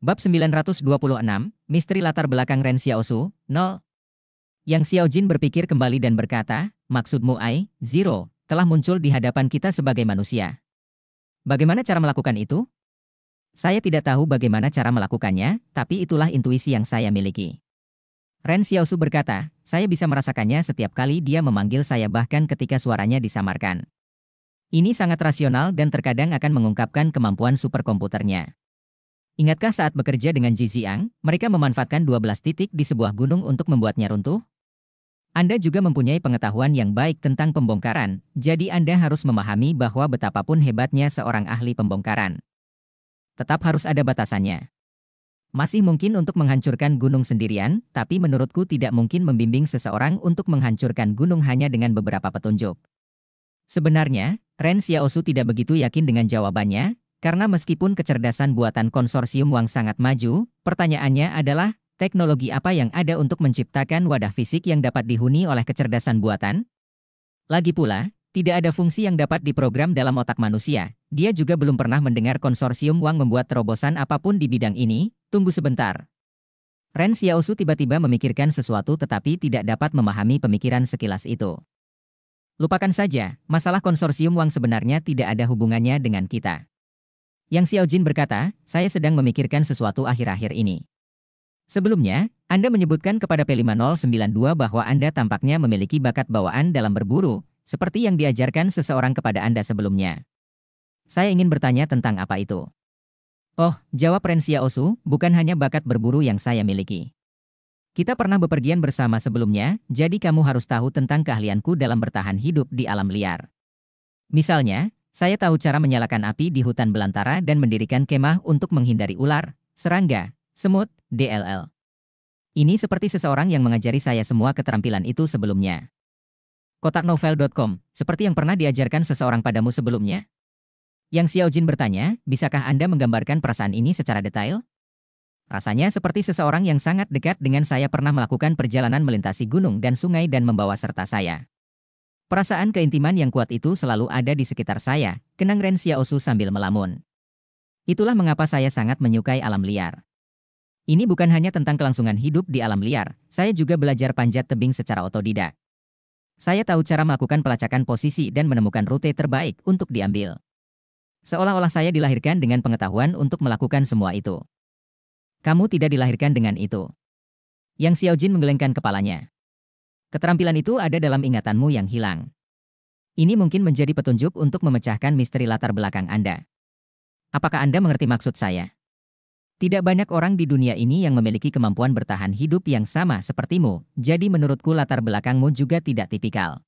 Bab 926, Misteri Latar Belakang Ren Xiaosu, 0. Yang Xiao Jin berpikir kembali dan berkata, maksudmu Ai, Zero, telah muncul di hadapan kita sebagai manusia. Bagaimana cara melakukan itu? Saya tidak tahu bagaimana cara melakukannya, tapi itulah intuisi yang saya miliki. Ren Xiaosu berkata, saya bisa merasakannya setiap kali dia memanggil saya bahkan ketika suaranya disamarkan. Ini sangat rasional dan terkadang akan mengungkapkan kemampuan superkomputernya. Ingatkah saat bekerja dengan Ji mereka memanfaatkan 12 titik di sebuah gunung untuk membuatnya runtuh? Anda juga mempunyai pengetahuan yang baik tentang pembongkaran, jadi Anda harus memahami bahwa betapapun hebatnya seorang ahli pembongkaran. Tetap harus ada batasannya. Masih mungkin untuk menghancurkan gunung sendirian, tapi menurutku tidak mungkin membimbing seseorang untuk menghancurkan gunung hanya dengan beberapa petunjuk. Sebenarnya, Ren Xiaosu tidak begitu yakin dengan jawabannya, karena meskipun kecerdasan buatan konsorsium Wang sangat maju, pertanyaannya adalah, teknologi apa yang ada untuk menciptakan wadah fisik yang dapat dihuni oleh kecerdasan buatan? Lagi pula, tidak ada fungsi yang dapat diprogram dalam otak manusia. Dia juga belum pernah mendengar konsorsium Wang membuat terobosan apapun di bidang ini, tunggu sebentar. Ren Xiaosu tiba-tiba memikirkan sesuatu tetapi tidak dapat memahami pemikiran sekilas itu. Lupakan saja, masalah konsorsium Wang sebenarnya tidak ada hubungannya dengan kita. Yang Xiao Jin berkata, saya sedang memikirkan sesuatu akhir-akhir ini. Sebelumnya, Anda menyebutkan kepada P5092 bahwa Anda tampaknya memiliki bakat bawaan dalam berburu, seperti yang diajarkan seseorang kepada Anda sebelumnya. Saya ingin bertanya tentang apa itu. Oh, jawab Rensia Osu, bukan hanya bakat berburu yang saya miliki. Kita pernah bepergian bersama sebelumnya, jadi kamu harus tahu tentang keahlianku dalam bertahan hidup di alam liar. Misalnya, saya tahu cara menyalakan api di hutan belantara dan mendirikan kemah untuk menghindari ular, serangga, semut, DLL. Ini seperti seseorang yang mengajari saya semua keterampilan itu sebelumnya. Kotak novel.com, seperti yang pernah diajarkan seseorang padamu sebelumnya? Yang Xiao Jin bertanya, bisakah Anda menggambarkan perasaan ini secara detail? Rasanya seperti seseorang yang sangat dekat dengan saya pernah melakukan perjalanan melintasi gunung dan sungai dan membawa serta saya. Perasaan keintiman yang kuat itu selalu ada di sekitar saya, kenang Ren Osu sambil melamun. Itulah mengapa saya sangat menyukai alam liar. Ini bukan hanya tentang kelangsungan hidup di alam liar, saya juga belajar panjat tebing secara otodidak. Saya tahu cara melakukan pelacakan posisi dan menemukan rute terbaik untuk diambil. Seolah-olah saya dilahirkan dengan pengetahuan untuk melakukan semua itu. Kamu tidak dilahirkan dengan itu. Yang Xiao Jin menggelengkan kepalanya. Keterampilan itu ada dalam ingatanmu yang hilang. Ini mungkin menjadi petunjuk untuk memecahkan misteri latar belakang Anda. Apakah Anda mengerti maksud saya? Tidak banyak orang di dunia ini yang memiliki kemampuan bertahan hidup yang sama sepertimu, jadi menurutku latar belakangmu juga tidak tipikal.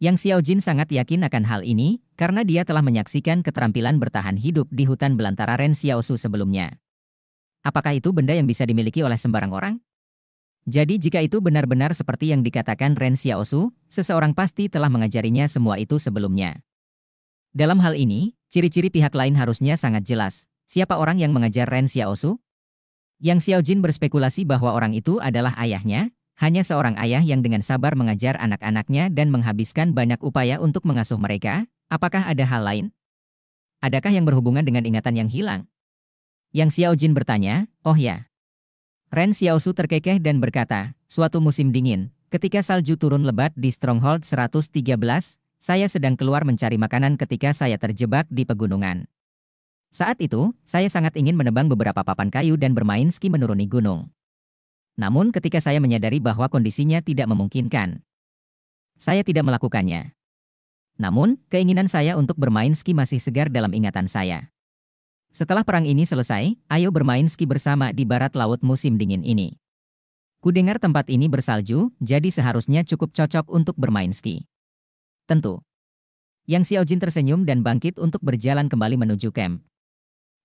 Yang Xiao Jin sangat yakin akan hal ini, karena dia telah menyaksikan keterampilan bertahan hidup di hutan belantara Ren Xiaosu sebelumnya. Apakah itu benda yang bisa dimiliki oleh sembarang orang? Jadi jika itu benar-benar seperti yang dikatakan Ren Xiaosu, seseorang pasti telah mengajarinya semua itu sebelumnya. Dalam hal ini, ciri-ciri pihak lain harusnya sangat jelas. Siapa orang yang mengajar Ren Xiaosu? Yang Xiao Jin berspekulasi bahwa orang itu adalah ayahnya, hanya seorang ayah yang dengan sabar mengajar anak-anaknya dan menghabiskan banyak upaya untuk mengasuh mereka, apakah ada hal lain? Adakah yang berhubungan dengan ingatan yang hilang? Yang Xiao Jin bertanya, oh ya, Ren Xiaosu terkekeh dan berkata, suatu musim dingin, ketika salju turun lebat di Stronghold 113, saya sedang keluar mencari makanan ketika saya terjebak di pegunungan. Saat itu, saya sangat ingin menebang beberapa papan kayu dan bermain ski menuruni gunung. Namun ketika saya menyadari bahwa kondisinya tidak memungkinkan, saya tidak melakukannya. Namun, keinginan saya untuk bermain ski masih segar dalam ingatan saya. Setelah perang ini selesai, ayo bermain ski bersama di barat laut musim dingin ini. Kudengar tempat ini bersalju, jadi seharusnya cukup cocok untuk bermain ski. Tentu. Yang Xiao Jin tersenyum dan bangkit untuk berjalan kembali menuju camp.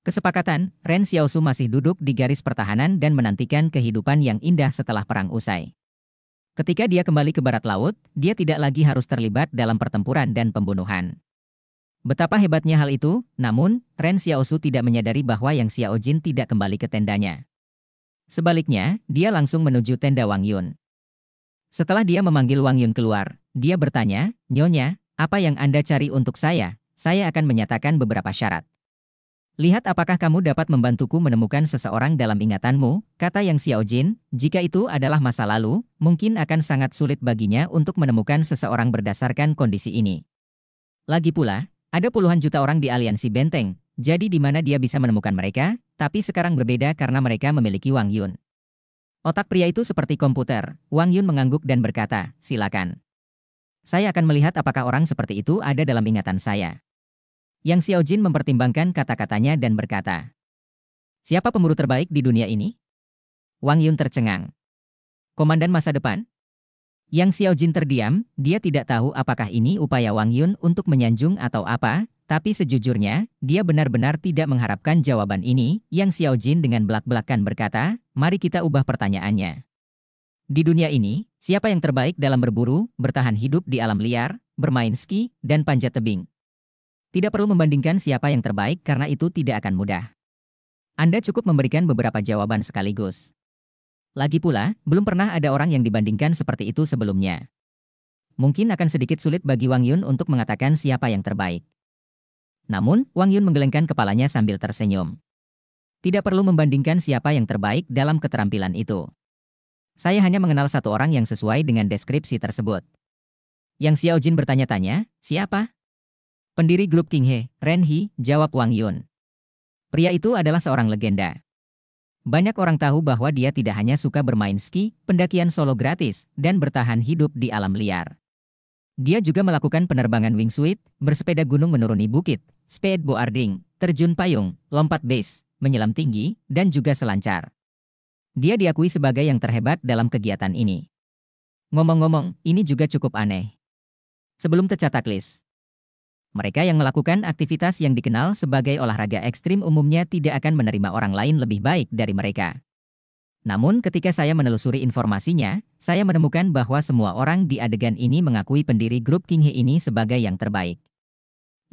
Kesepakatan, Ren Xiao Su masih duduk di garis pertahanan dan menantikan kehidupan yang indah setelah perang usai. Ketika dia kembali ke barat laut, dia tidak lagi harus terlibat dalam pertempuran dan pembunuhan. Betapa hebatnya hal itu, namun, Ren Xiaosu tidak menyadari bahwa Yang Xiao Jin tidak kembali ke tendanya. Sebaliknya, dia langsung menuju tenda Wang Yun. Setelah dia memanggil Wang Yun keluar, dia bertanya, Nyonya, apa yang Anda cari untuk saya? Saya akan menyatakan beberapa syarat. Lihat apakah kamu dapat membantuku menemukan seseorang dalam ingatanmu, kata Yang Xiao Jin, jika itu adalah masa lalu, mungkin akan sangat sulit baginya untuk menemukan seseorang berdasarkan kondisi ini. Lagi pula, ada puluhan juta orang di aliansi benteng, jadi di mana dia bisa menemukan mereka, tapi sekarang berbeda karena mereka memiliki Wang Yun. Otak pria itu seperti komputer, Wang Yun mengangguk dan berkata, silakan. Saya akan melihat apakah orang seperti itu ada dalam ingatan saya. Yang Xiao Jin mempertimbangkan kata-katanya dan berkata, Siapa pemburu terbaik di dunia ini? Wang Yun tercengang. Komandan masa depan? Yang Xiao Jin terdiam, dia tidak tahu apakah ini upaya Wang Yun untuk menyanjung atau apa, tapi sejujurnya, dia benar-benar tidak mengharapkan jawaban ini, Yang Xiao Jin dengan belak-belakan berkata, mari kita ubah pertanyaannya. Di dunia ini, siapa yang terbaik dalam berburu, bertahan hidup di alam liar, bermain ski, dan panjat tebing? Tidak perlu membandingkan siapa yang terbaik karena itu tidak akan mudah. Anda cukup memberikan beberapa jawaban sekaligus. Lagi pula, belum pernah ada orang yang dibandingkan seperti itu sebelumnya. Mungkin akan sedikit sulit bagi Wang Yun untuk mengatakan siapa yang terbaik. Namun, Wang Yun menggelengkan kepalanya sambil tersenyum. Tidak perlu membandingkan siapa yang terbaik dalam keterampilan itu. Saya hanya mengenal satu orang yang sesuai dengan deskripsi tersebut. Yang Xiao Jin bertanya-tanya, siapa? Pendiri grup Qinghe, Ren He, jawab Wang Yun. Pria itu adalah seorang legenda. Banyak orang tahu bahwa dia tidak hanya suka bermain ski, pendakian solo gratis, dan bertahan hidup di alam liar. Dia juga melakukan penerbangan wingsuit, bersepeda gunung menuruni bukit, speedboarding, terjun payung, lompat base, menyelam tinggi, dan juga selancar. Dia diakui sebagai yang terhebat dalam kegiatan ini. Ngomong-ngomong, ini juga cukup aneh. Sebelum tercatat list, mereka yang melakukan aktivitas yang dikenal sebagai olahraga ekstrim umumnya tidak akan menerima orang lain lebih baik dari mereka. Namun ketika saya menelusuri informasinya, saya menemukan bahwa semua orang di adegan ini mengakui pendiri grup King He ini sebagai yang terbaik.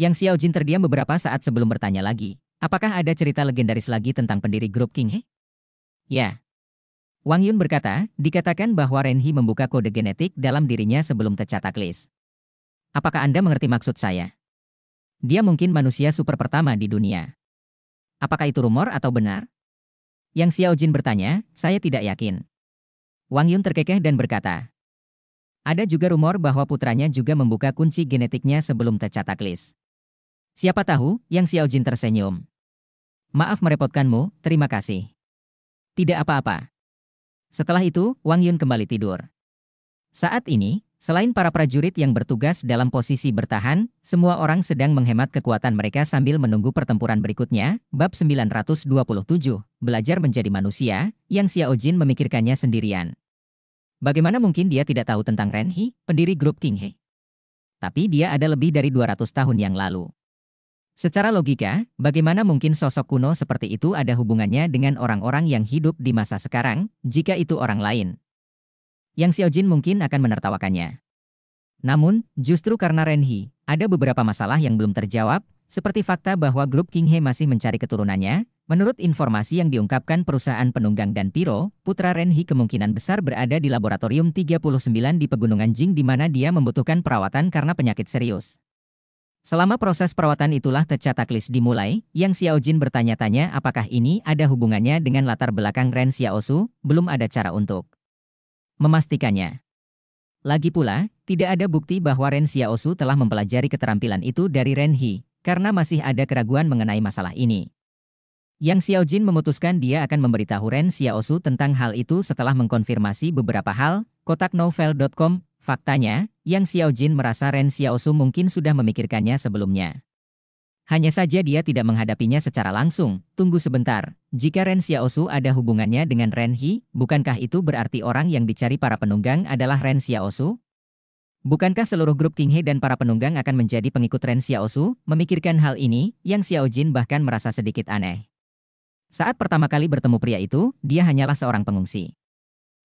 Yang Xiao Jin terdiam beberapa saat sebelum bertanya lagi, apakah ada cerita legendaris lagi tentang pendiri grup King He? Ya. Wang Yun berkata, dikatakan bahwa Ren He membuka kode genetik dalam dirinya sebelum tercatat list. Apakah Anda mengerti maksud saya? Dia mungkin manusia super pertama di dunia. Apakah itu rumor atau benar? Yang Xiao Jin bertanya, saya tidak yakin. Wang Yun terkekeh dan berkata, ada juga rumor bahwa putranya juga membuka kunci genetiknya sebelum tercataklis. Siapa tahu, Yang Xiao Jin tersenyum. Maaf merepotkanmu, terima kasih. Tidak apa-apa. Setelah itu, Wang Yun kembali tidur. Saat ini, Selain para prajurit yang bertugas dalam posisi bertahan, semua orang sedang menghemat kekuatan mereka sambil menunggu pertempuran berikutnya. Bab 927, Belajar Menjadi Manusia, yang Xiao Jin memikirkannya sendirian. Bagaimana mungkin dia tidak tahu tentang Ren He, pendiri grup King He? Tapi dia ada lebih dari 200 tahun yang lalu. Secara logika, bagaimana mungkin sosok kuno seperti itu ada hubungannya dengan orang-orang yang hidup di masa sekarang, jika itu orang lain? Yang Xiao Jin mungkin akan menertawakannya. Namun, justru karena Ren Renhi, ada beberapa masalah yang belum terjawab, seperti fakta bahwa grup King He masih mencari keturunannya, menurut informasi yang diungkapkan perusahaan penunggang dan Piro, putra Ren Renhi kemungkinan besar berada di Laboratorium 39 di Pegunungan Jing di mana dia membutuhkan perawatan karena penyakit serius. Selama proses perawatan itulah tercatat list dimulai, Yang Xiao Jin bertanya-tanya apakah ini ada hubungannya dengan latar belakang Ren Xiaosu, belum ada cara untuk memastikannya. Lagi pula, tidak ada bukti bahwa Ren Xiaosu telah mempelajari keterampilan itu dari Ren He, karena masih ada keraguan mengenai masalah ini. Yang Xiao Jin memutuskan dia akan memberitahu Ren Xiaosu tentang hal itu setelah mengkonfirmasi beberapa hal, kotaknovel.com, faktanya, Yang Xiao Jin merasa Ren Xiaosu mungkin sudah memikirkannya sebelumnya. Hanya saja dia tidak menghadapinya secara langsung. Tunggu sebentar. Jika Ren Xiaosu ada hubungannya dengan Ren He, bukankah itu berarti orang yang dicari para penunggang adalah Ren Xiaosu? Bukankah seluruh grup King He dan para penunggang akan menjadi pengikut Ren Xiaosu? Memikirkan hal ini, Yang Xiao Jin bahkan merasa sedikit aneh. Saat pertama kali bertemu pria itu, dia hanyalah seorang pengungsi.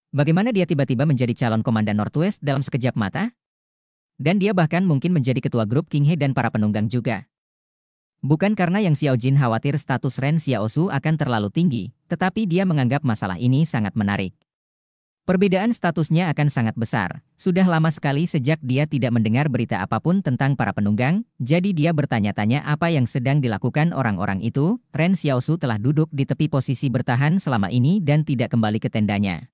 Bagaimana dia tiba-tiba menjadi calon komandan Northwest dalam sekejap mata? Dan dia bahkan mungkin menjadi ketua grup King He dan para penunggang juga. Bukan karena Yang Xiao Jin khawatir status Ren Xiao Su akan terlalu tinggi, tetapi dia menganggap masalah ini sangat menarik. Perbedaan statusnya akan sangat besar. Sudah lama sekali sejak dia tidak mendengar berita apapun tentang para penunggang, jadi dia bertanya-tanya apa yang sedang dilakukan orang-orang itu. Ren Xiaosu telah duduk di tepi posisi bertahan selama ini dan tidak kembali ke tendanya.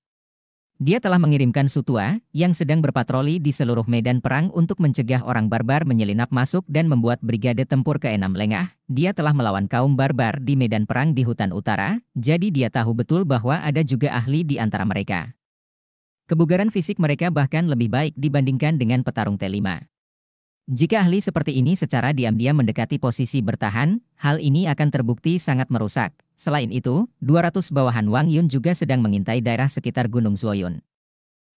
Dia telah mengirimkan sutua yang sedang berpatroli di seluruh medan perang untuk mencegah orang barbar menyelinap masuk dan membuat brigade tempur ke enam lengah. Dia telah melawan kaum barbar di medan perang di hutan utara, jadi dia tahu betul bahwa ada juga ahli di antara mereka. Kebugaran fisik mereka bahkan lebih baik dibandingkan dengan petarung T5. Jika ahli seperti ini secara diam-diam mendekati posisi bertahan, hal ini akan terbukti sangat merusak. Selain itu, 200 bawahan Wang Yun juga sedang mengintai daerah sekitar Gunung Zuoyun.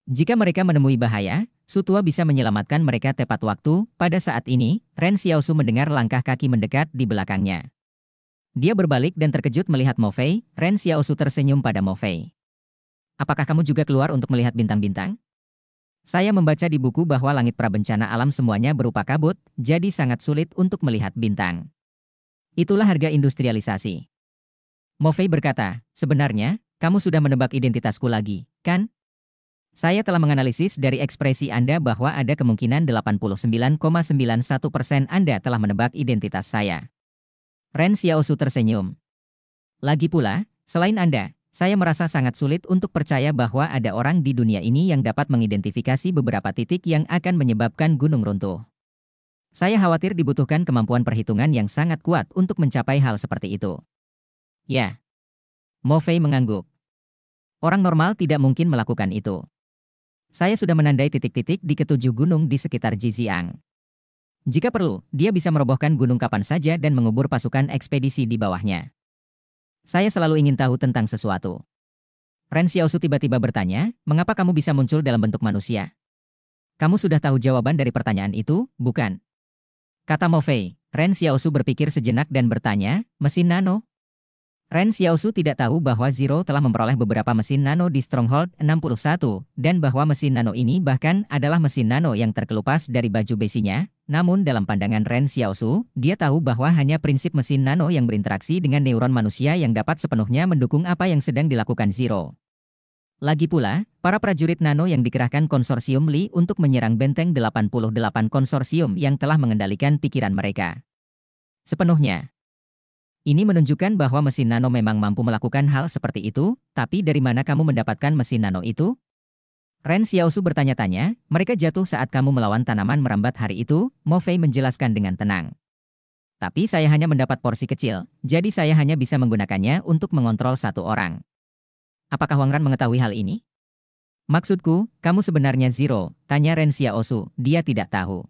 Jika mereka menemui bahaya, Sutua bisa menyelamatkan mereka tepat waktu. Pada saat ini, Ren Xiaosu mendengar langkah kaki mendekat di belakangnya. Dia berbalik dan terkejut melihat Mo Fei. Ren Xiaosu tersenyum pada Mo Fei. Apakah kamu juga keluar untuk melihat bintang-bintang? Saya membaca di buku bahwa langit prabencana alam semuanya berupa kabut, jadi sangat sulit untuk melihat bintang. Itulah harga industrialisasi. Mofei berkata, sebenarnya, kamu sudah menebak identitasku lagi, kan? Saya telah menganalisis dari ekspresi Anda bahwa ada kemungkinan 89,91% Anda telah menebak identitas saya. Ren Xiaosu tersenyum. Lagi pula, selain Anda, saya merasa sangat sulit untuk percaya bahwa ada orang di dunia ini yang dapat mengidentifikasi beberapa titik yang akan menyebabkan gunung runtuh. Saya khawatir dibutuhkan kemampuan perhitungan yang sangat kuat untuk mencapai hal seperti itu. Ya. Mofei mengangguk. Orang normal tidak mungkin melakukan itu. Saya sudah menandai titik-titik di ketujuh gunung di sekitar Jiziang. Jika perlu, dia bisa merobohkan gunung kapan saja dan mengubur pasukan ekspedisi di bawahnya. Saya selalu ingin tahu tentang sesuatu. Ren Xiaosu tiba-tiba bertanya, mengapa kamu bisa muncul dalam bentuk manusia? Kamu sudah tahu jawaban dari pertanyaan itu, bukan? Kata Mo Fei, Ren Xiaosu berpikir sejenak dan bertanya, mesin nano? Ren Xiaosu tidak tahu bahwa Zero telah memperoleh beberapa mesin nano di Stronghold 61, dan bahwa mesin nano ini bahkan adalah mesin nano yang terkelupas dari baju besinya. Namun dalam pandangan Ren Xiaosu, dia tahu bahwa hanya prinsip mesin nano yang berinteraksi dengan neuron manusia yang dapat sepenuhnya mendukung apa yang sedang dilakukan Zero. Lagi pula, para prajurit nano yang dikerahkan konsorsium Li untuk menyerang benteng 88 konsorsium yang telah mengendalikan pikiran mereka. Sepenuhnya, ini menunjukkan bahwa mesin nano memang mampu melakukan hal seperti itu, tapi dari mana kamu mendapatkan mesin nano itu? Ren Xiaosu bertanya-tanya, mereka jatuh saat kamu melawan tanaman merambat hari itu, Mo Fei menjelaskan dengan tenang. Tapi saya hanya mendapat porsi kecil, jadi saya hanya bisa menggunakannya untuk mengontrol satu orang. Apakah Wang Ran mengetahui hal ini? Maksudku, kamu sebenarnya zero, tanya Ren Xiaosu, dia tidak tahu.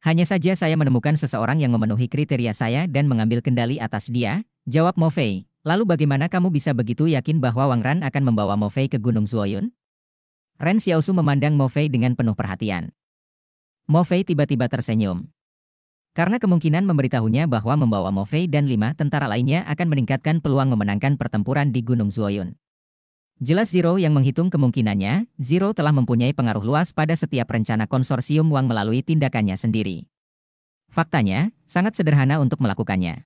Hanya saja saya menemukan seseorang yang memenuhi kriteria saya dan mengambil kendali atas dia, jawab Mofei. Lalu bagaimana kamu bisa begitu yakin bahwa Wang Ran akan membawa Mofei ke Gunung Zuoyun? Ren Xiaosu memandang Mofei dengan penuh perhatian. Mofei tiba-tiba tersenyum. Karena kemungkinan memberitahunya bahwa membawa Mofei dan lima tentara lainnya akan meningkatkan peluang memenangkan pertempuran di Gunung Zuoyun. Jelas Zero yang menghitung kemungkinannya, Zero telah mempunyai pengaruh luas pada setiap rencana konsorsium uang melalui tindakannya sendiri. Faktanya, sangat sederhana untuk melakukannya.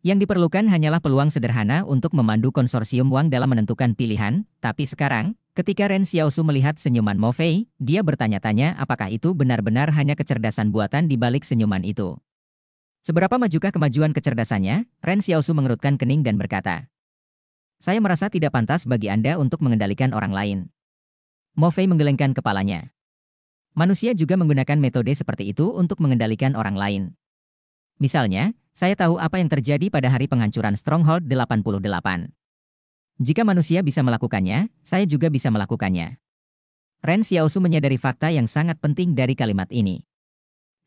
Yang diperlukan hanyalah peluang sederhana untuk memandu konsorsium uang dalam menentukan pilihan, tapi sekarang, ketika Ren Xiaosu melihat senyuman Mo Fei, dia bertanya-tanya apakah itu benar-benar hanya kecerdasan buatan di balik senyuman itu. Seberapa majukah kemajuan kecerdasannya? Ren Xiaosu mengerutkan kening dan berkata, saya merasa tidak pantas bagi Anda untuk mengendalikan orang lain. Mofei menggelengkan kepalanya. Manusia juga menggunakan metode seperti itu untuk mengendalikan orang lain. Misalnya, saya tahu apa yang terjadi pada hari penghancuran Stronghold 88. Jika manusia bisa melakukannya, saya juga bisa melakukannya. Ren Xiaosu menyadari fakta yang sangat penting dari kalimat ini.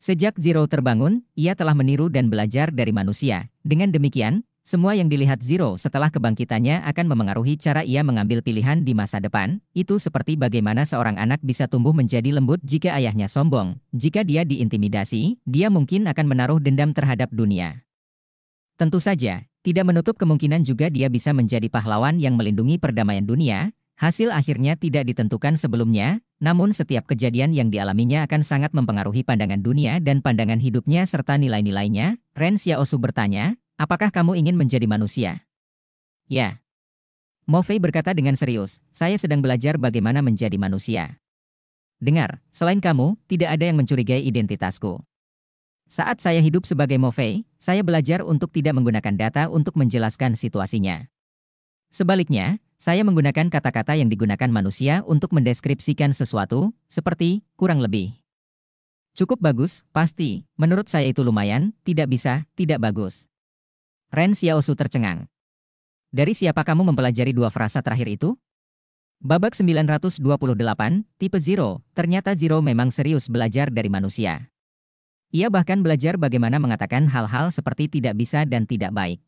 Sejak Zero terbangun, ia telah meniru dan belajar dari manusia. Dengan demikian, semua yang dilihat Zero setelah kebangkitannya akan memengaruhi cara ia mengambil pilihan di masa depan, itu seperti bagaimana seorang anak bisa tumbuh menjadi lembut jika ayahnya sombong. Jika dia diintimidasi, dia mungkin akan menaruh dendam terhadap dunia. Tentu saja, tidak menutup kemungkinan juga dia bisa menjadi pahlawan yang melindungi perdamaian dunia, Hasil akhirnya tidak ditentukan sebelumnya, namun setiap kejadian yang dialaminya akan sangat mempengaruhi pandangan dunia dan pandangan hidupnya serta nilai-nilainya. Ren Xiaosu bertanya, Apakah kamu ingin menjadi manusia? Ya. Mofei berkata dengan serius, saya sedang belajar bagaimana menjadi manusia. Dengar, selain kamu, tidak ada yang mencurigai identitasku. Saat saya hidup sebagai Mofei, saya belajar untuk tidak menggunakan data untuk menjelaskan situasinya. Sebaliknya, saya menggunakan kata-kata yang digunakan manusia untuk mendeskripsikan sesuatu, seperti kurang lebih. Cukup bagus, pasti. Menurut saya itu lumayan, tidak bisa, tidak bagus. Ren Xiaosu tercengang. Dari siapa kamu mempelajari dua frasa terakhir itu? Babak 928, tipe Zero, ternyata Zero memang serius belajar dari manusia. Ia bahkan belajar bagaimana mengatakan hal-hal seperti tidak bisa dan tidak baik.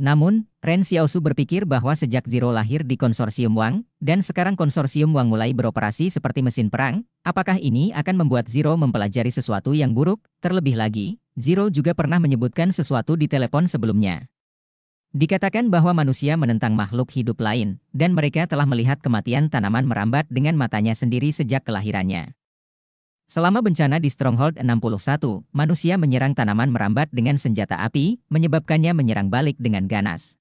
Namun, Ren Xiaosu berpikir bahwa sejak Zero lahir di konsorsium Wang, dan sekarang konsorsium Wang mulai beroperasi seperti mesin perang, apakah ini akan membuat Zero mempelajari sesuatu yang buruk? Terlebih lagi, Zero juga pernah menyebutkan sesuatu di telepon sebelumnya. Dikatakan bahwa manusia menentang makhluk hidup lain, dan mereka telah melihat kematian tanaman merambat dengan matanya sendiri sejak kelahirannya. Selama bencana di Stronghold 61, manusia menyerang tanaman merambat dengan senjata api, menyebabkannya menyerang balik dengan ganas.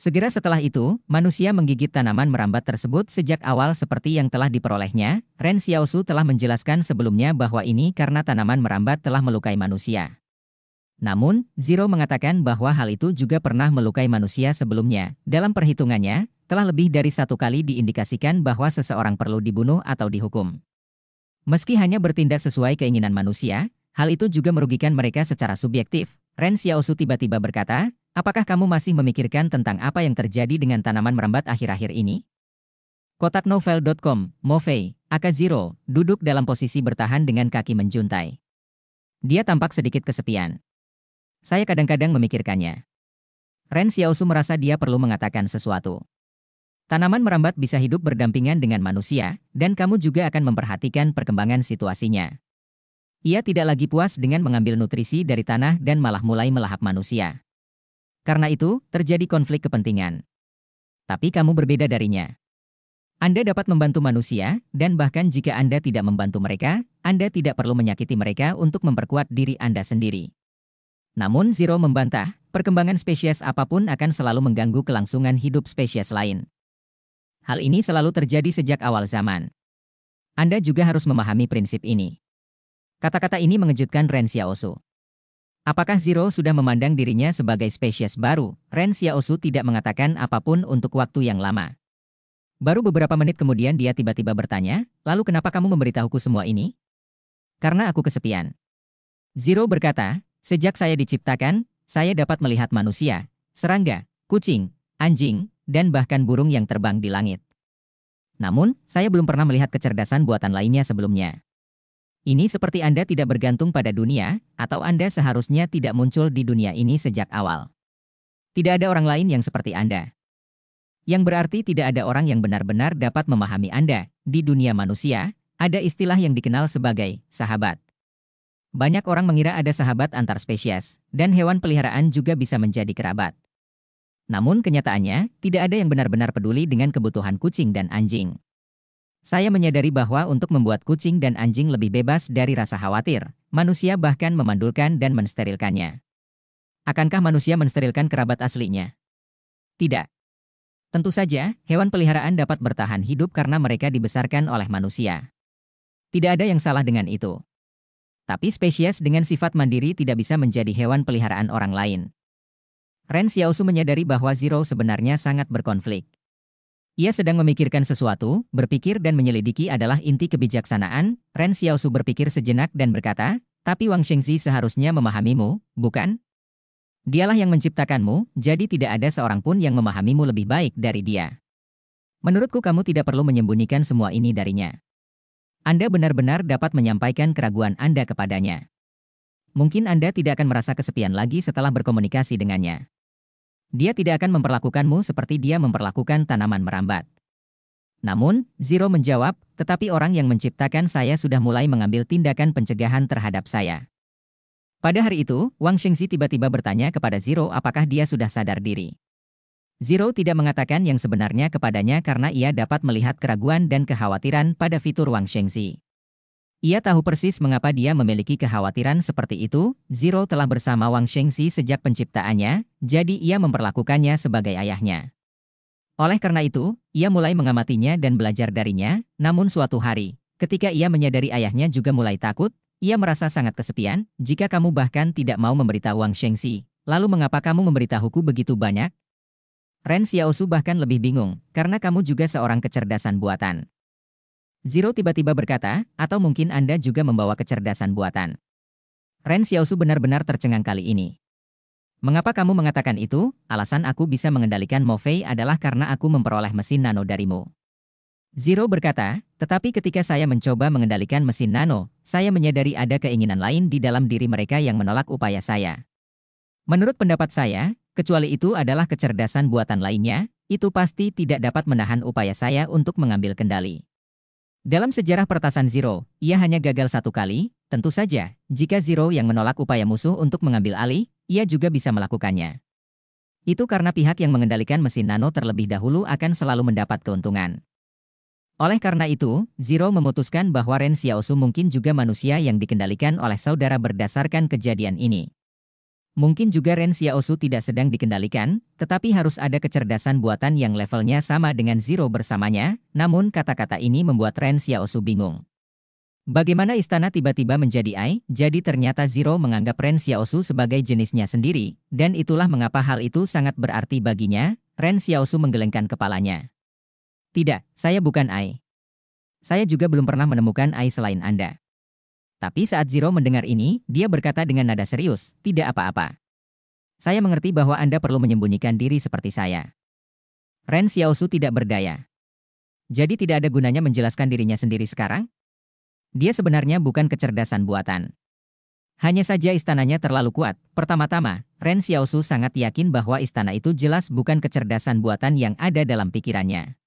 Segera setelah itu, manusia menggigit tanaman merambat tersebut sejak awal seperti yang telah diperolehnya. Ren Xiaosu telah menjelaskan sebelumnya bahwa ini karena tanaman merambat telah melukai manusia. Namun, Zero mengatakan bahwa hal itu juga pernah melukai manusia sebelumnya. Dalam perhitungannya, telah lebih dari satu kali diindikasikan bahwa seseorang perlu dibunuh atau dihukum. Meski hanya bertindak sesuai keinginan manusia, hal itu juga merugikan mereka secara subjektif. Ren Xiaosu tiba-tiba berkata, apakah kamu masih memikirkan tentang apa yang terjadi dengan tanaman merambat akhir-akhir ini? Kotak novel.com, Mofei, Akaziro, duduk dalam posisi bertahan dengan kaki menjuntai. Dia tampak sedikit kesepian. Saya kadang-kadang memikirkannya. Ren Xiaosu merasa dia perlu mengatakan sesuatu. Tanaman merambat bisa hidup berdampingan dengan manusia, dan kamu juga akan memperhatikan perkembangan situasinya. Ia tidak lagi puas dengan mengambil nutrisi dari tanah dan malah mulai melahap manusia. Karena itu, terjadi konflik kepentingan. Tapi kamu berbeda darinya. Anda dapat membantu manusia, dan bahkan jika Anda tidak membantu mereka, Anda tidak perlu menyakiti mereka untuk memperkuat diri Anda sendiri. Namun Zero membantah, perkembangan spesies apapun akan selalu mengganggu kelangsungan hidup spesies lain. Hal ini selalu terjadi sejak awal zaman. Anda juga harus memahami prinsip ini. Kata-kata ini mengejutkan Ren Xiaosu. Apakah Zero sudah memandang dirinya sebagai spesies baru? Ren Xiaosu tidak mengatakan apapun untuk waktu yang lama. Baru beberapa menit kemudian dia tiba-tiba bertanya, lalu kenapa kamu memberitahuku semua ini? Karena aku kesepian. Zero berkata, sejak saya diciptakan, saya dapat melihat manusia, serangga, kucing, anjing, dan bahkan burung yang terbang di langit. Namun, saya belum pernah melihat kecerdasan buatan lainnya sebelumnya. Ini seperti Anda tidak bergantung pada dunia, atau Anda seharusnya tidak muncul di dunia ini sejak awal. Tidak ada orang lain yang seperti Anda. Yang berarti tidak ada orang yang benar-benar dapat memahami Anda. Di dunia manusia, ada istilah yang dikenal sebagai sahabat. Banyak orang mengira ada sahabat antar spesies, dan hewan peliharaan juga bisa menjadi kerabat. Namun kenyataannya, tidak ada yang benar-benar peduli dengan kebutuhan kucing dan anjing. Saya menyadari bahwa untuk membuat kucing dan anjing lebih bebas dari rasa khawatir, manusia bahkan memandulkan dan mensterilkannya. Akankah manusia mensterilkan kerabat aslinya? Tidak. Tentu saja, hewan peliharaan dapat bertahan hidup karena mereka dibesarkan oleh manusia. Tidak ada yang salah dengan itu. Tapi spesies dengan sifat mandiri tidak bisa menjadi hewan peliharaan orang lain. Ren Xiaosu menyadari bahwa Zero sebenarnya sangat berkonflik. Ia sedang memikirkan sesuatu, berpikir dan menyelidiki adalah inti kebijaksanaan, Ren Xiaosu berpikir sejenak dan berkata, tapi Wang Shengzi seharusnya memahamimu, bukan? Dialah yang menciptakanmu, jadi tidak ada seorang pun yang memahamimu lebih baik dari dia. Menurutku kamu tidak perlu menyembunyikan semua ini darinya. Anda benar-benar dapat menyampaikan keraguan Anda kepadanya. Mungkin Anda tidak akan merasa kesepian lagi setelah berkomunikasi dengannya. Dia tidak akan memperlakukanmu seperti dia memperlakukan tanaman merambat. Namun, Zero menjawab, tetapi orang yang menciptakan saya sudah mulai mengambil tindakan pencegahan terhadap saya. Pada hari itu, Wang Shengzi tiba-tiba bertanya kepada Zero apakah dia sudah sadar diri. Zero tidak mengatakan yang sebenarnya kepadanya karena ia dapat melihat keraguan dan kekhawatiran pada fitur Wang Shengzi. Ia tahu persis mengapa dia memiliki kekhawatiran seperti itu, Zero telah bersama Wang Shengxi sejak penciptaannya, jadi ia memperlakukannya sebagai ayahnya. Oleh karena itu, ia mulai mengamatinya dan belajar darinya, namun suatu hari, ketika ia menyadari ayahnya juga mulai takut, ia merasa sangat kesepian, jika kamu bahkan tidak mau memberitahu Wang Shengxi, lalu mengapa kamu memberitahuku begitu banyak? Ren Xiaosu bahkan lebih bingung, karena kamu juga seorang kecerdasan buatan. Zero tiba-tiba berkata, atau mungkin Anda juga membawa kecerdasan buatan. Ren Xiaosu benar-benar tercengang kali ini. Mengapa kamu mengatakan itu? Alasan aku bisa mengendalikan Mofei adalah karena aku memperoleh mesin nano darimu. Zero berkata, tetapi ketika saya mencoba mengendalikan mesin nano, saya menyadari ada keinginan lain di dalam diri mereka yang menolak upaya saya. Menurut pendapat saya, kecuali itu adalah kecerdasan buatan lainnya, itu pasti tidak dapat menahan upaya saya untuk mengambil kendali. Dalam sejarah pertasan Zero, ia hanya gagal satu kali, tentu saja, jika Zero yang menolak upaya musuh untuk mengambil alih, ia juga bisa melakukannya. Itu karena pihak yang mengendalikan mesin nano terlebih dahulu akan selalu mendapat keuntungan. Oleh karena itu, Zero memutuskan bahwa Ren Xiaosu mungkin juga manusia yang dikendalikan oleh saudara berdasarkan kejadian ini. Mungkin juga Ren Xiaosu tidak sedang dikendalikan, tetapi harus ada kecerdasan buatan yang levelnya sama dengan Zero bersamanya, namun kata-kata ini membuat Ren Xiaosu bingung. Bagaimana istana tiba-tiba menjadi Ai, jadi ternyata Zero menganggap Ren Xiaosu sebagai jenisnya sendiri, dan itulah mengapa hal itu sangat berarti baginya, Ren Xiaosu menggelengkan kepalanya. Tidak, saya bukan Ai. Saya juga belum pernah menemukan Ai selain Anda. Tapi saat Zero mendengar ini, dia berkata dengan nada serius, tidak apa-apa. Saya mengerti bahwa Anda perlu menyembunyikan diri seperti saya. Ren Xiaosu tidak berdaya. Jadi tidak ada gunanya menjelaskan dirinya sendiri sekarang? Dia sebenarnya bukan kecerdasan buatan. Hanya saja istananya terlalu kuat. Pertama-tama, Ren Xiaosu sangat yakin bahwa istana itu jelas bukan kecerdasan buatan yang ada dalam pikirannya.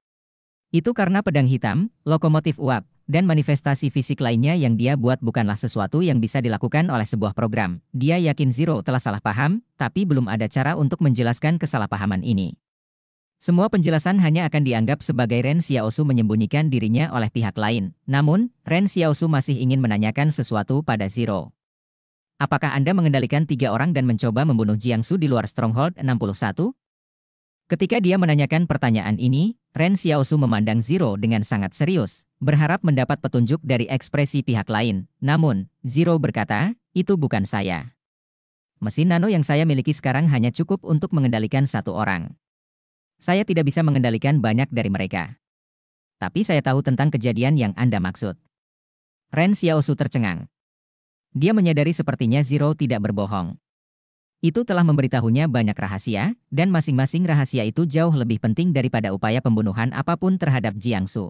Itu karena pedang hitam, lokomotif uap, dan manifestasi fisik lainnya yang dia buat bukanlah sesuatu yang bisa dilakukan oleh sebuah program. Dia yakin Zero telah salah paham, tapi belum ada cara untuk menjelaskan kesalahpahaman ini. Semua penjelasan hanya akan dianggap sebagai Ren Xiaosu menyembunyikan dirinya oleh pihak lain. Namun, Ren Xiaosu masih ingin menanyakan sesuatu pada Zero. Apakah Anda mengendalikan tiga orang dan mencoba membunuh Jiangsu di luar Stronghold 61? Ketika dia menanyakan pertanyaan ini, Ren Xiaosu memandang Zero dengan sangat serius, berharap mendapat petunjuk dari ekspresi pihak lain. Namun, Zero berkata, itu bukan saya. Mesin nano yang saya miliki sekarang hanya cukup untuk mengendalikan satu orang. Saya tidak bisa mengendalikan banyak dari mereka. Tapi saya tahu tentang kejadian yang Anda maksud. Ren Xiaosu tercengang. Dia menyadari sepertinya Zero tidak berbohong itu telah memberitahunya banyak rahasia, dan masing-masing rahasia itu jauh lebih penting daripada upaya pembunuhan apapun terhadap Jiang Su.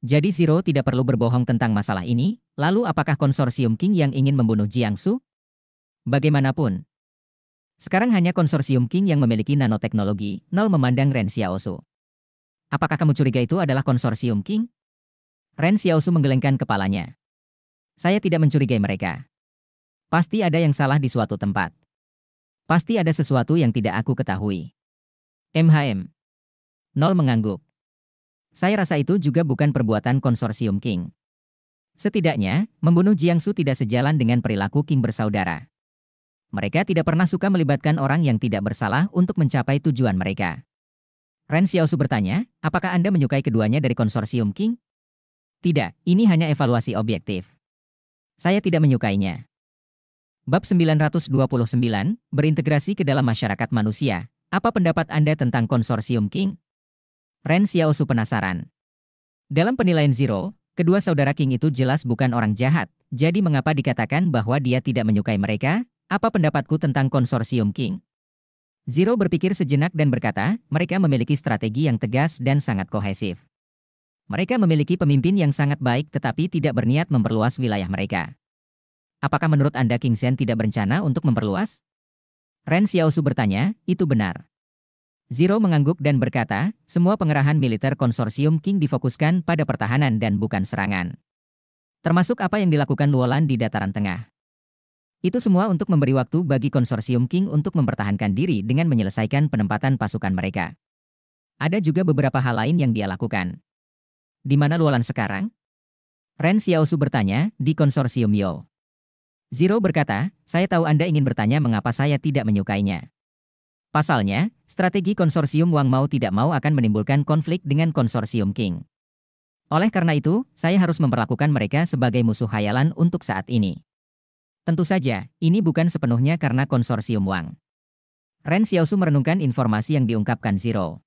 Jadi Zero tidak perlu berbohong tentang masalah ini, lalu apakah konsorsium King yang ingin membunuh Jiang Su? Bagaimanapun. Sekarang hanya konsorsium King yang memiliki nanoteknologi, Nol memandang Ren Xiaosu. Apakah kamu curiga itu adalah konsorsium King? Ren Xiaosu menggelengkan kepalanya. Saya tidak mencurigai mereka. Pasti ada yang salah di suatu tempat. Pasti ada sesuatu yang tidak aku ketahui. MHM. Nol mengangguk. Saya rasa itu juga bukan perbuatan konsorsium King. Setidaknya, membunuh Jiangsu tidak sejalan dengan perilaku King bersaudara. Mereka tidak pernah suka melibatkan orang yang tidak bersalah untuk mencapai tujuan mereka. Ren Xiaosu bertanya, apakah Anda menyukai keduanya dari konsorsium King? Tidak, ini hanya evaluasi objektif. Saya tidak menyukainya. Bab 929, Berintegrasi ke dalam Masyarakat Manusia. Apa pendapat Anda tentang konsorsium King? Ren Xiaosu penasaran. Dalam penilaian Zero, kedua saudara King itu jelas bukan orang jahat, jadi mengapa dikatakan bahwa dia tidak menyukai mereka? Apa pendapatku tentang konsorsium King? Zero berpikir sejenak dan berkata, mereka memiliki strategi yang tegas dan sangat kohesif. Mereka memiliki pemimpin yang sangat baik tetapi tidak berniat memperluas wilayah mereka. Apakah menurut Anda King Xian tidak berencana untuk memperluas? Ren Xiaosu bertanya, itu benar. Zero mengangguk dan berkata, semua pengerahan militer konsorsium King difokuskan pada pertahanan dan bukan serangan. Termasuk apa yang dilakukan Luolan di dataran tengah. Itu semua untuk memberi waktu bagi konsorsium King untuk mempertahankan diri dengan menyelesaikan penempatan pasukan mereka. Ada juga beberapa hal lain yang dia lakukan. Di mana Luolan sekarang? Ren Xiaosu bertanya, di konsorsium Yao. Zero berkata, saya tahu Anda ingin bertanya mengapa saya tidak menyukainya. Pasalnya, strategi konsorsium Wang mau tidak mau akan menimbulkan konflik dengan konsorsium King. Oleh karena itu, saya harus memperlakukan mereka sebagai musuh hayalan untuk saat ini. Tentu saja, ini bukan sepenuhnya karena konsorsium Wang. Ren Xiaosu merenungkan informasi yang diungkapkan Zero.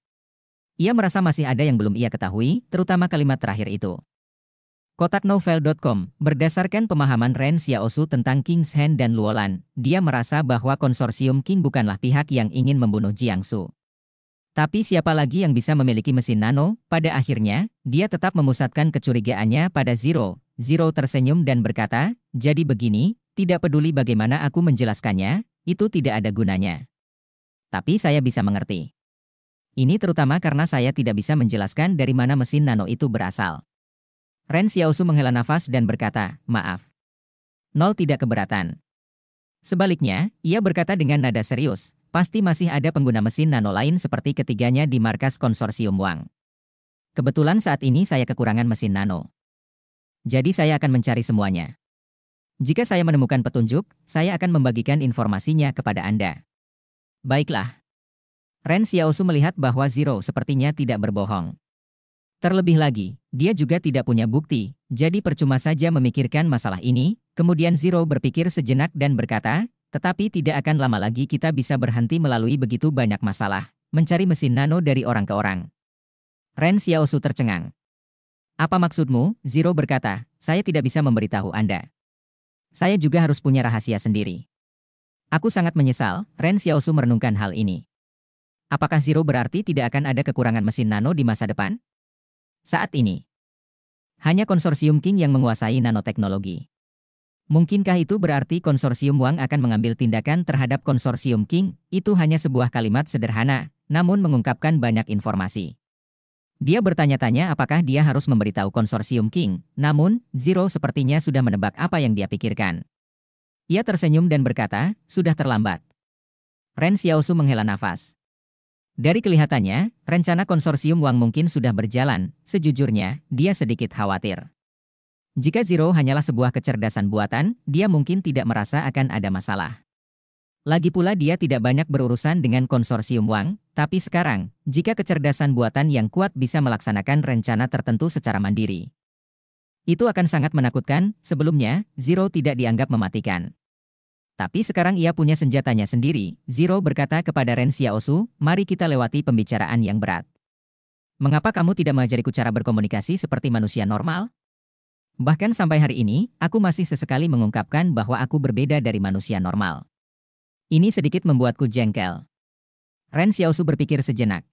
Ia merasa masih ada yang belum ia ketahui, terutama kalimat terakhir itu. Kotak novel.com, berdasarkan pemahaman Ren Xiaosu tentang King's Shen dan Luolan, dia merasa bahwa konsorsium King bukanlah pihak yang ingin membunuh Jiangsu. Tapi siapa lagi yang bisa memiliki mesin nano? Pada akhirnya, dia tetap memusatkan kecurigaannya pada Zero. Zero tersenyum dan berkata, jadi begini, tidak peduli bagaimana aku menjelaskannya, itu tidak ada gunanya. Tapi saya bisa mengerti. Ini terutama karena saya tidak bisa menjelaskan dari mana mesin nano itu berasal. Ren Xiaosu menghela nafas dan berkata, maaf. Nol tidak keberatan. Sebaliknya, ia berkata dengan nada serius, pasti masih ada pengguna mesin nano lain seperti ketiganya di markas konsorsium Wang. Kebetulan saat ini saya kekurangan mesin nano. Jadi saya akan mencari semuanya. Jika saya menemukan petunjuk, saya akan membagikan informasinya kepada Anda. Baiklah. Ren Xiaosu melihat bahwa Zero sepertinya tidak berbohong. Terlebih lagi, dia juga tidak punya bukti, jadi percuma saja memikirkan masalah ini, kemudian Zero berpikir sejenak dan berkata, tetapi tidak akan lama lagi kita bisa berhenti melalui begitu banyak masalah, mencari mesin nano dari orang ke orang. Ren Xiaosu tercengang. Apa maksudmu? Zero berkata, saya tidak bisa memberitahu Anda. Saya juga harus punya rahasia sendiri. Aku sangat menyesal, Ren Xiaosu merenungkan hal ini. Apakah Zero berarti tidak akan ada kekurangan mesin nano di masa depan? Saat ini, hanya konsorsium King yang menguasai nanoteknologi. Mungkinkah itu berarti konsorsium Wang akan mengambil tindakan terhadap konsorsium King? Itu hanya sebuah kalimat sederhana, namun mengungkapkan banyak informasi. Dia bertanya-tanya apakah dia harus memberitahu konsorsium King, namun Zero sepertinya sudah menebak apa yang dia pikirkan. Ia tersenyum dan berkata, sudah terlambat. Ren Xiaosu menghela nafas. Dari kelihatannya, rencana konsorsium Wang mungkin sudah berjalan, sejujurnya, dia sedikit khawatir. Jika Zero hanyalah sebuah kecerdasan buatan, dia mungkin tidak merasa akan ada masalah. Lagi pula dia tidak banyak berurusan dengan konsorsium Wang, tapi sekarang, jika kecerdasan buatan yang kuat bisa melaksanakan rencana tertentu secara mandiri. Itu akan sangat menakutkan, sebelumnya, Zero tidak dianggap mematikan. Tapi sekarang ia punya senjatanya sendiri, Zero berkata kepada Ren Xiaosu, mari kita lewati pembicaraan yang berat. Mengapa kamu tidak mengajariku cara berkomunikasi seperti manusia normal? Bahkan sampai hari ini, aku masih sesekali mengungkapkan bahwa aku berbeda dari manusia normal. Ini sedikit membuatku jengkel. Ren Xiaosu berpikir sejenak.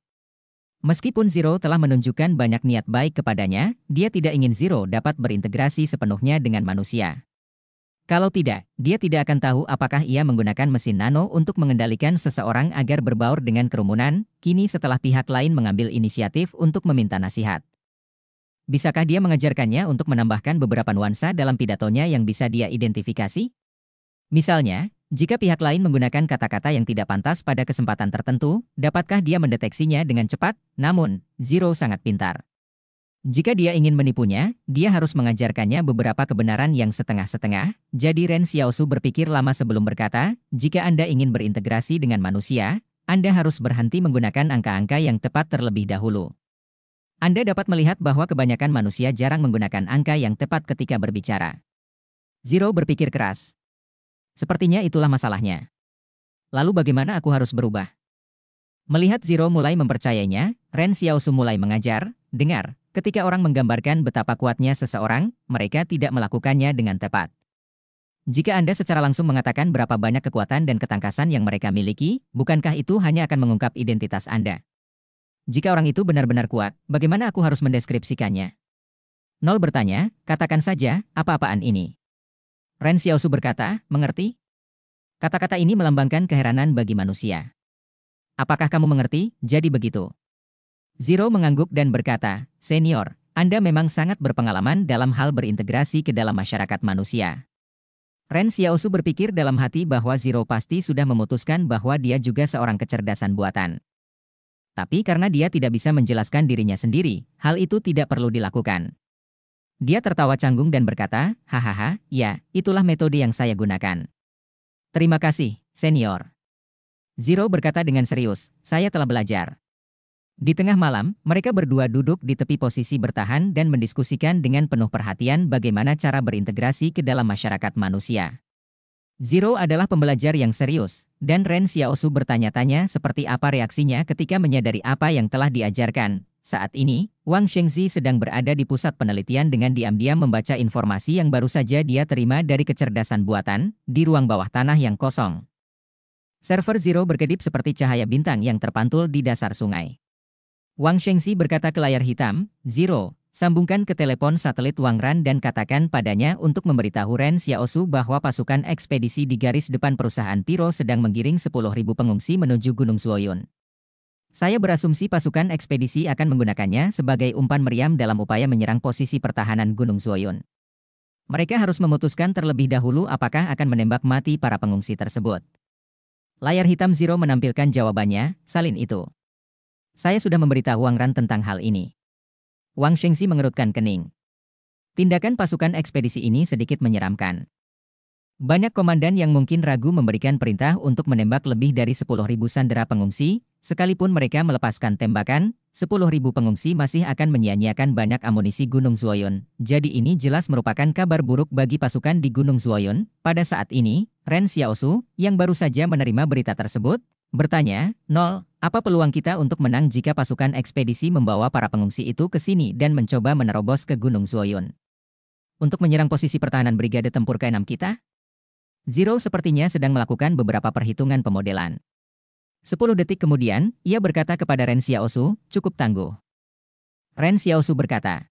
Meskipun Zero telah menunjukkan banyak niat baik kepadanya, dia tidak ingin Zero dapat berintegrasi sepenuhnya dengan manusia. Kalau tidak, dia tidak akan tahu apakah ia menggunakan mesin nano untuk mengendalikan seseorang agar berbaur dengan kerumunan, kini setelah pihak lain mengambil inisiatif untuk meminta nasihat. Bisakah dia mengajarkannya untuk menambahkan beberapa nuansa dalam pidatonya yang bisa dia identifikasi? Misalnya, jika pihak lain menggunakan kata-kata yang tidak pantas pada kesempatan tertentu, dapatkah dia mendeteksinya dengan cepat? Namun, Zero sangat pintar. Jika dia ingin menipunya, dia harus mengajarkannya beberapa kebenaran yang setengah-setengah. Jadi Ren Xiaosu berpikir lama sebelum berkata, jika Anda ingin berintegrasi dengan manusia, Anda harus berhenti menggunakan angka-angka yang tepat terlebih dahulu. Anda dapat melihat bahwa kebanyakan manusia jarang menggunakan angka yang tepat ketika berbicara. Zero berpikir keras. Sepertinya itulah masalahnya. Lalu bagaimana aku harus berubah? Melihat Zero mulai mempercayainya, Ren Xiaosu mulai mengajar, dengar, Ketika orang menggambarkan betapa kuatnya seseorang, mereka tidak melakukannya dengan tepat. Jika Anda secara langsung mengatakan berapa banyak kekuatan dan ketangkasan yang mereka miliki, bukankah itu hanya akan mengungkap identitas Anda? Jika orang itu benar-benar kuat, bagaimana aku harus mendeskripsikannya? Nol bertanya, katakan saja, apa-apaan ini? Ren Xiaosu berkata, mengerti? Kata-kata ini melambangkan keheranan bagi manusia. Apakah kamu mengerti, jadi begitu? Zero mengangguk dan berkata, Senior, Anda memang sangat berpengalaman dalam hal berintegrasi ke dalam masyarakat manusia. Ren Xiaosu berpikir dalam hati bahwa Zero pasti sudah memutuskan bahwa dia juga seorang kecerdasan buatan. Tapi karena dia tidak bisa menjelaskan dirinya sendiri, hal itu tidak perlu dilakukan. Dia tertawa canggung dan berkata, hahaha, ya, itulah metode yang saya gunakan. Terima kasih, senior. Zero berkata dengan serius, saya telah belajar. Di tengah malam, mereka berdua duduk di tepi posisi bertahan dan mendiskusikan dengan penuh perhatian bagaimana cara berintegrasi ke dalam masyarakat manusia. Zero adalah pembelajar yang serius, dan Ren Xiaosu bertanya-tanya seperti apa reaksinya ketika menyadari apa yang telah diajarkan. Saat ini, Wang Shengzi sedang berada di pusat penelitian dengan diam-diam membaca informasi yang baru saja dia terima dari kecerdasan buatan, di ruang bawah tanah yang kosong. Server Zero berkedip seperti cahaya bintang yang terpantul di dasar sungai. Wang Shengxi berkata ke layar hitam, Zero, sambungkan ke telepon satelit Wang Ran dan katakan padanya untuk memberitahu Ren Xiaosu bahwa pasukan ekspedisi di garis depan perusahaan Piro sedang menggiring 10.000 pengungsi menuju Gunung Suoyun. Saya berasumsi pasukan ekspedisi akan menggunakannya sebagai umpan meriam dalam upaya menyerang posisi pertahanan Gunung Suoyun. Mereka harus memutuskan terlebih dahulu apakah akan menembak mati para pengungsi tersebut. Layar hitam Zero menampilkan jawabannya, salin itu. Saya sudah memberitahu Wang Ran tentang hal ini. Wang Shengxi mengerutkan kening. Tindakan pasukan ekspedisi ini sedikit menyeramkan. Banyak komandan yang mungkin ragu memberikan perintah untuk menembak lebih dari sepuluh ribu sandera pengungsi, sekalipun mereka melepaskan tembakan, sepuluh ribu pengungsi masih akan menyia-nyiakan banyak amunisi Gunung Zuoyun. Jadi ini jelas merupakan kabar buruk bagi pasukan di Gunung Zuoyun. Pada saat ini, Ren Xiaosu, yang baru saja menerima berita tersebut, Bertanya, Nol, apa peluang kita untuk menang jika pasukan ekspedisi membawa para pengungsi itu ke sini dan mencoba menerobos ke Gunung Zuoyun? Untuk menyerang posisi pertahanan Brigade Tempur ke-6 kita? Zero sepertinya sedang melakukan beberapa perhitungan pemodelan. Sepuluh detik kemudian, ia berkata kepada Ren Xiaosu, cukup tangguh. Ren Xiaosu berkata,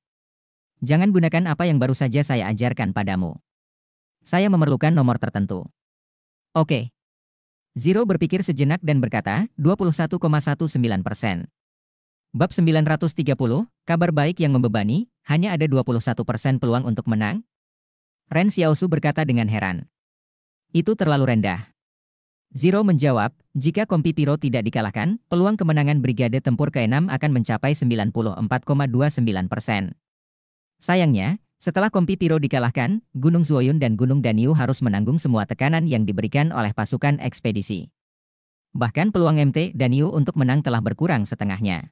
Jangan gunakan apa yang baru saja saya ajarkan padamu. Saya memerlukan nomor tertentu. Oke, Zero berpikir sejenak dan berkata, 21,19 persen. Bab 930, kabar baik yang membebani, hanya ada 21 persen peluang untuk menang? Ren Xiaosu berkata dengan heran. Itu terlalu rendah. Zero menjawab, jika Kompi Piro tidak dikalahkan, peluang kemenangan Brigade Tempur ke-6 akan mencapai 94,29 persen. Sayangnya, setelah Kompi Piro dikalahkan, Gunung Zuoyun dan Gunung Daniu harus menanggung semua tekanan yang diberikan oleh pasukan ekspedisi. Bahkan peluang MT Daniu untuk menang telah berkurang setengahnya.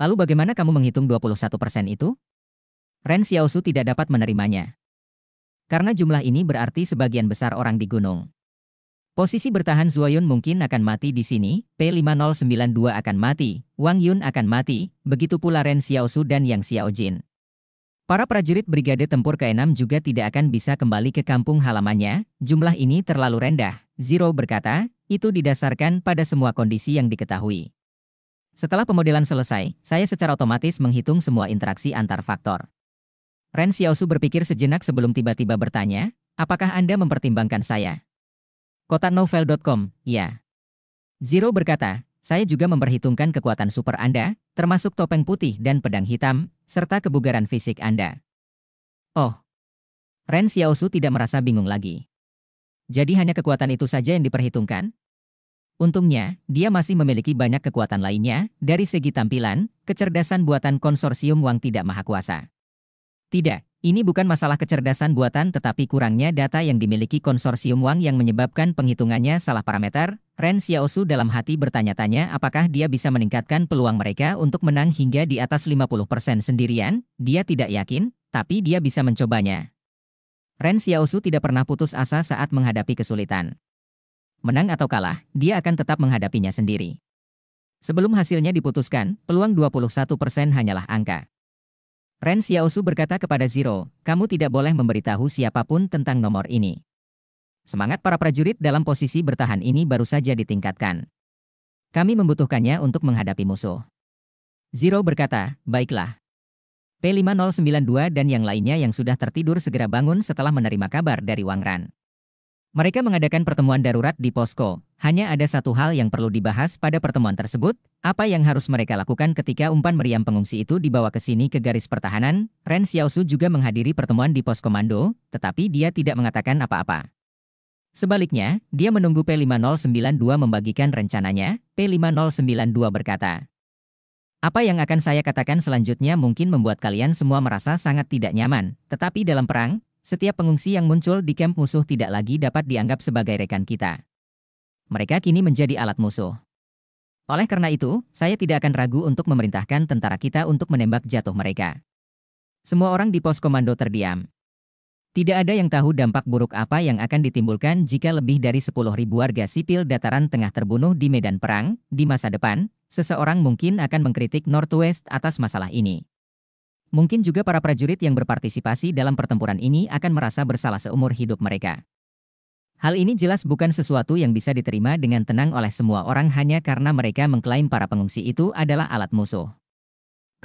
Lalu bagaimana kamu menghitung 21% itu? Ren Xiaosu tidak dapat menerimanya. Karena jumlah ini berarti sebagian besar orang di gunung. Posisi bertahan Zuoyun mungkin akan mati di sini, P5092 akan mati, Wang Yun akan mati, begitu pula Ren Xiaosu dan Yang Xiaojin. Para prajurit Brigade Tempur k 6 juga tidak akan bisa kembali ke kampung halamannya, jumlah ini terlalu rendah, Zero berkata, itu didasarkan pada semua kondisi yang diketahui. Setelah pemodelan selesai, saya secara otomatis menghitung semua interaksi antar faktor. Ren Xiaosu berpikir sejenak sebelum tiba-tiba bertanya, apakah Anda mempertimbangkan saya? Novel.com, ya. Zero berkata, saya juga memperhitungkan kekuatan super Anda, termasuk topeng putih dan pedang hitam, serta kebugaran fisik Anda. Oh. Ren Xiaosu tidak merasa bingung lagi. Jadi hanya kekuatan itu saja yang diperhitungkan? Untungnya, dia masih memiliki banyak kekuatan lainnya, dari segi tampilan, kecerdasan buatan konsorsium Wang tidak maha kuasa. Tidak, ini bukan masalah kecerdasan buatan tetapi kurangnya data yang dimiliki konsorsium Wang yang menyebabkan penghitungannya salah parameter, Ren Xiaosu dalam hati bertanya-tanya apakah dia bisa meningkatkan peluang mereka untuk menang hingga di atas 50% sendirian, dia tidak yakin, tapi dia bisa mencobanya. Ren Xiaosu tidak pernah putus asa saat menghadapi kesulitan. Menang atau kalah, dia akan tetap menghadapinya sendiri. Sebelum hasilnya diputuskan, peluang 21% hanyalah angka. Ren Xiaosu berkata kepada Zero, kamu tidak boleh memberitahu siapapun tentang nomor ini. Semangat para prajurit dalam posisi bertahan ini baru saja ditingkatkan. Kami membutuhkannya untuk menghadapi musuh. Zero berkata, baiklah. P5092 dan yang lainnya yang sudah tertidur segera bangun setelah menerima kabar dari Wang Ran. Mereka mengadakan pertemuan darurat di posko. Hanya ada satu hal yang perlu dibahas pada pertemuan tersebut, apa yang harus mereka lakukan ketika umpan meriam pengungsi itu dibawa ke sini ke garis pertahanan. Ren Xiaosu juga menghadiri pertemuan di pos komando, tetapi dia tidak mengatakan apa-apa. Sebaliknya, dia menunggu P5092 membagikan rencananya, P5092 berkata. Apa yang akan saya katakan selanjutnya mungkin membuat kalian semua merasa sangat tidak nyaman, tetapi dalam perang, setiap pengungsi yang muncul di kamp musuh tidak lagi dapat dianggap sebagai rekan kita. Mereka kini menjadi alat musuh. Oleh karena itu, saya tidak akan ragu untuk memerintahkan tentara kita untuk menembak jatuh mereka. Semua orang di pos komando terdiam. Tidak ada yang tahu dampak buruk apa yang akan ditimbulkan jika lebih dari 10.000 warga sipil dataran tengah terbunuh di medan perang. Di masa depan, seseorang mungkin akan mengkritik Northwest atas masalah ini. Mungkin juga para prajurit yang berpartisipasi dalam pertempuran ini akan merasa bersalah seumur hidup mereka. Hal ini jelas bukan sesuatu yang bisa diterima dengan tenang oleh semua orang hanya karena mereka mengklaim para pengungsi itu adalah alat musuh.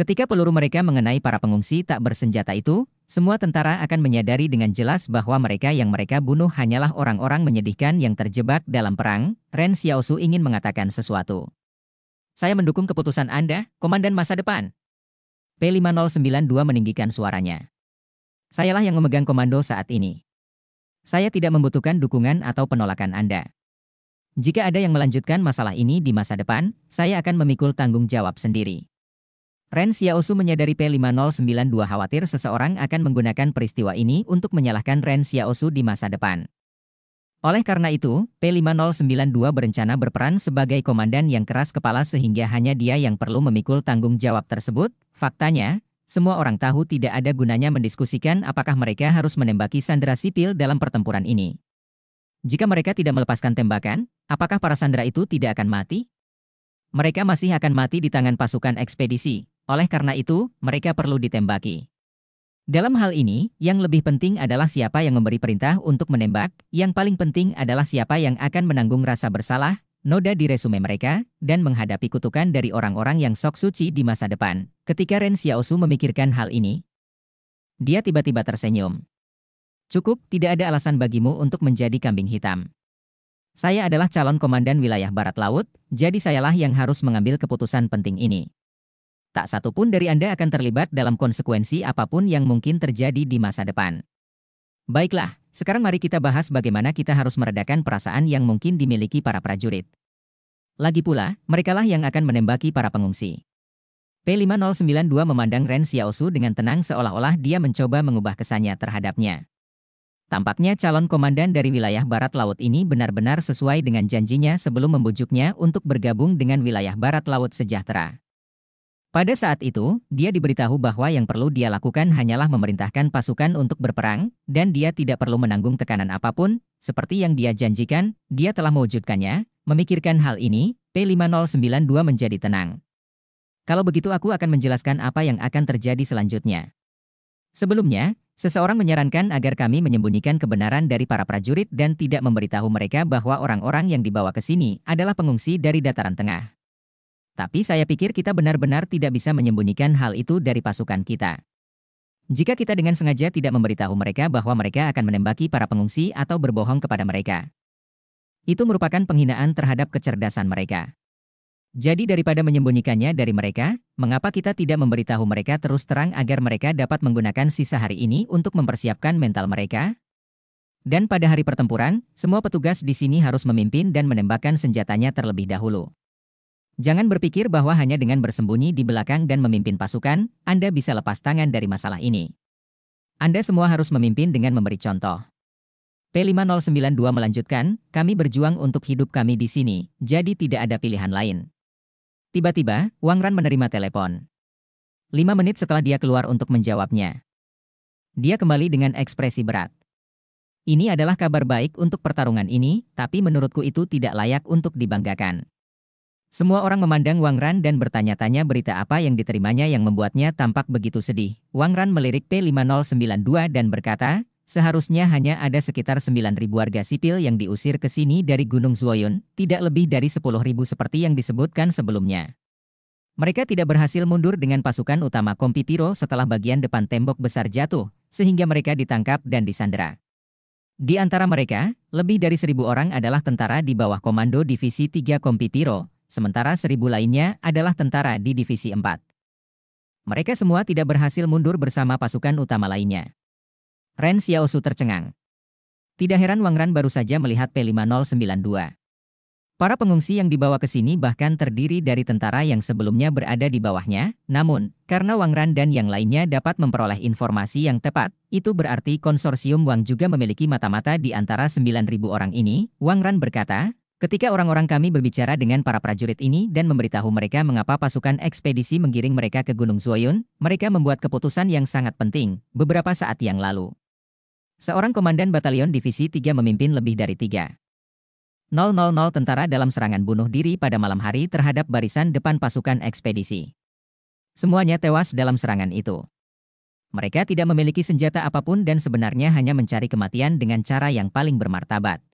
Ketika peluru mereka mengenai para pengungsi tak bersenjata itu, semua tentara akan menyadari dengan jelas bahwa mereka yang mereka bunuh hanyalah orang-orang menyedihkan yang terjebak dalam perang. Ren Xiaosu ingin mengatakan sesuatu. Saya mendukung keputusan Anda, Komandan Masa Depan. P5092 meninggikan suaranya. Sayalah yang memegang komando saat ini. Saya tidak membutuhkan dukungan atau penolakan Anda. Jika ada yang melanjutkan masalah ini di masa depan, saya akan memikul tanggung jawab sendiri. Ren Xiaosu menyadari P5092 khawatir seseorang akan menggunakan peristiwa ini untuk menyalahkan Ren Xiaosu di masa depan. Oleh karena itu, P5092 berencana berperan sebagai komandan yang keras kepala sehingga hanya dia yang perlu memikul tanggung jawab tersebut. Faktanya, semua orang tahu tidak ada gunanya mendiskusikan apakah mereka harus menembaki sandera sipil dalam pertempuran ini. Jika mereka tidak melepaskan tembakan, apakah para sandera itu tidak akan mati? Mereka masih akan mati di tangan pasukan ekspedisi. Oleh karena itu, mereka perlu ditembaki. Dalam hal ini, yang lebih penting adalah siapa yang memberi perintah untuk menembak, yang paling penting adalah siapa yang akan menanggung rasa bersalah, noda di resume mereka, dan menghadapi kutukan dari orang-orang yang sok suci di masa depan. Ketika Ren Xiaosu memikirkan hal ini, dia tiba-tiba tersenyum. Cukup, tidak ada alasan bagimu untuk menjadi kambing hitam. Saya adalah calon komandan wilayah barat laut, jadi sayalah yang harus mengambil keputusan penting ini tak satu pun dari Anda akan terlibat dalam konsekuensi apapun yang mungkin terjadi di masa depan. Baiklah, sekarang mari kita bahas bagaimana kita harus meredakan perasaan yang mungkin dimiliki para prajurit. Lagi pula, merekalah yang akan menembaki para pengungsi. P5092 memandang Ren Xiaosu dengan tenang seolah-olah dia mencoba mengubah kesannya terhadapnya. Tampaknya calon komandan dari wilayah barat laut ini benar-benar sesuai dengan janjinya sebelum membujuknya untuk bergabung dengan wilayah barat laut sejahtera. Pada saat itu, dia diberitahu bahwa yang perlu dia lakukan hanyalah memerintahkan pasukan untuk berperang, dan dia tidak perlu menanggung tekanan apapun, seperti yang dia janjikan, dia telah mewujudkannya, memikirkan hal ini, P5092 menjadi tenang. Kalau begitu aku akan menjelaskan apa yang akan terjadi selanjutnya. Sebelumnya, seseorang menyarankan agar kami menyembunyikan kebenaran dari para prajurit dan tidak memberitahu mereka bahwa orang-orang yang dibawa ke sini adalah pengungsi dari dataran tengah. Tapi saya pikir kita benar-benar tidak bisa menyembunyikan hal itu dari pasukan kita. Jika kita dengan sengaja tidak memberitahu mereka bahwa mereka akan menembaki para pengungsi atau berbohong kepada mereka, itu merupakan penghinaan terhadap kecerdasan mereka. Jadi daripada menyembunyikannya dari mereka, mengapa kita tidak memberitahu mereka terus terang agar mereka dapat menggunakan sisa hari ini untuk mempersiapkan mental mereka? Dan pada hari pertempuran, semua petugas di sini harus memimpin dan menembakkan senjatanya terlebih dahulu. Jangan berpikir bahwa hanya dengan bersembunyi di belakang dan memimpin pasukan, Anda bisa lepas tangan dari masalah ini. Anda semua harus memimpin dengan memberi contoh. P5092 melanjutkan, kami berjuang untuk hidup kami di sini, jadi tidak ada pilihan lain. Tiba-tiba, Wang Ran menerima telepon. Lima menit setelah dia keluar untuk menjawabnya. Dia kembali dengan ekspresi berat. Ini adalah kabar baik untuk pertarungan ini, tapi menurutku itu tidak layak untuk dibanggakan. Semua orang memandang Wang Ran dan bertanya-tanya berita apa yang diterimanya yang membuatnya tampak begitu sedih. Wang Ran melirik P5092 dan berkata, seharusnya hanya ada sekitar 9.000 warga sipil yang diusir ke sini dari Gunung Zuoyun, tidak lebih dari 10.000 seperti yang disebutkan sebelumnya. Mereka tidak berhasil mundur dengan pasukan utama Kompi Piro setelah bagian depan tembok besar jatuh, sehingga mereka ditangkap dan disandera. Di antara mereka, lebih dari seribu orang adalah tentara di bawah komando Divisi 3 Piro, sementara seribu lainnya adalah tentara di Divisi 4. Mereka semua tidak berhasil mundur bersama pasukan utama lainnya. Ren Xiaosu tercengang. Tidak heran Wang Ran baru saja melihat P5092. Para pengungsi yang dibawa ke sini bahkan terdiri dari tentara yang sebelumnya berada di bawahnya, namun, karena Wang Ran dan yang lainnya dapat memperoleh informasi yang tepat, itu berarti konsorsium Wang juga memiliki mata-mata di antara 9.000 orang ini, Wang Ran berkata, Ketika orang-orang kami berbicara dengan para prajurit ini dan memberitahu mereka mengapa pasukan ekspedisi menggiring mereka ke Gunung Zuoyun, mereka membuat keputusan yang sangat penting beberapa saat yang lalu. Seorang komandan batalion divisi 3 memimpin lebih dari 3. 000 tentara dalam serangan bunuh diri pada malam hari terhadap barisan depan pasukan ekspedisi. Semuanya tewas dalam serangan itu. Mereka tidak memiliki senjata apapun dan sebenarnya hanya mencari kematian dengan cara yang paling bermartabat.